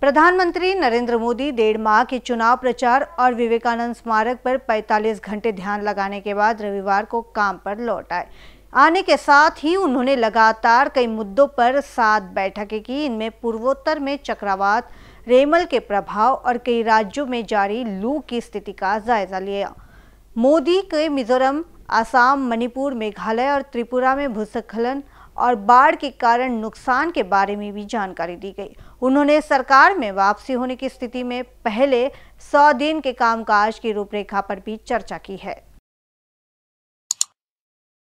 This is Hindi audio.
प्रधानमंत्री नरेंद्र मोदी डेढ़ माह के चुनाव प्रचार और विवेकानंद स्मारक पर 45 घंटे ध्यान लगाने के बाद रविवार को काम पर लौट आए आने के साथ ही उन्होंने लगातार कई मुद्दों पर सात बैठकें की इनमें पूर्वोत्तर में चक्रवात रेमल के प्रभाव और कई राज्यों में जारी लू की स्थिति का जायजा लिया मोदी के मिजोरम आसाम मणिपुर मेघालय और त्रिपुरा में भूस्खलन और बाढ़ के कारण नुकसान के बारे में भी जानकारी दी गई उन्होंने सरकार में वापसी होने की स्थिति में पहले सौ दिन के कामकाज की रूपरेखा पर भी चर्चा की है